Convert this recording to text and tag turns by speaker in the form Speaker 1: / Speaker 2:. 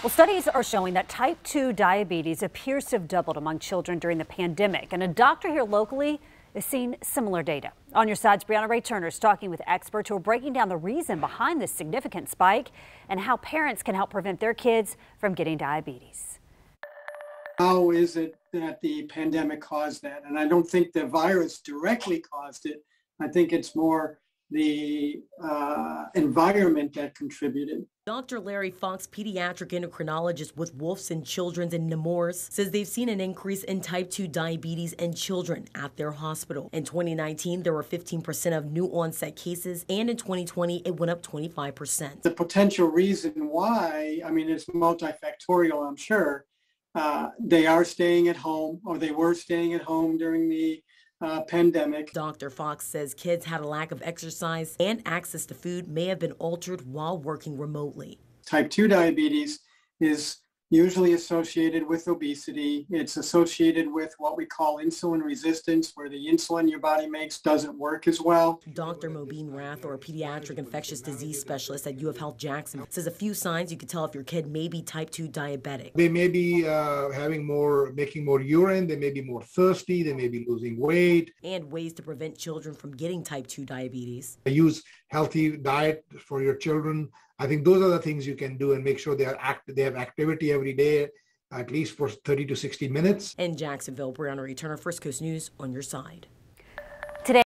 Speaker 1: Well, studies are showing that type 2 diabetes appears to have doubled among children during the pandemic, and a doctor here locally is seeing similar data. On your side's Brianna Ray Turner is talking with experts who are breaking down the reason behind this significant spike and how parents can help prevent their kids from getting diabetes.
Speaker 2: How is it that the pandemic caused that? And I don't think the virus directly caused it. I think it's more the uh, environment that contributed.
Speaker 3: Dr. Larry Fox, pediatric endocrinologist with Wolfson Children's in Nemours, says they've seen an increase in type 2 diabetes in children at their hospital. In 2019, there were 15% of new onset cases, and in 2020, it went up 25%.
Speaker 2: The potential reason why, I mean, it's multifactorial, I'm sure. Uh, they are staying at home, or they were staying at home during the uh, pandemic. Dr.
Speaker 3: Fox says kids had a lack of exercise and access to food may have been altered while working remotely.
Speaker 2: Type 2 diabetes is usually associated with obesity. It's associated with what we call insulin resistance, where the insulin your body makes doesn't work as
Speaker 3: well. Dr. Mobeen or a pediatric infectious disease specialist at U of Health Jackson, says a few signs you could tell if your kid may be type 2 diabetic.
Speaker 2: They may be uh, having more, making more urine, they
Speaker 3: may be more thirsty, they may be losing weight. And ways to prevent children from getting type 2 diabetes. Use healthy diet for your children I think those are the things you can do and make
Speaker 2: sure they are act they have activity every day at least for 30 to 60 minutes.
Speaker 3: In Jacksonville, Brianna Turner, First Coast News on your side.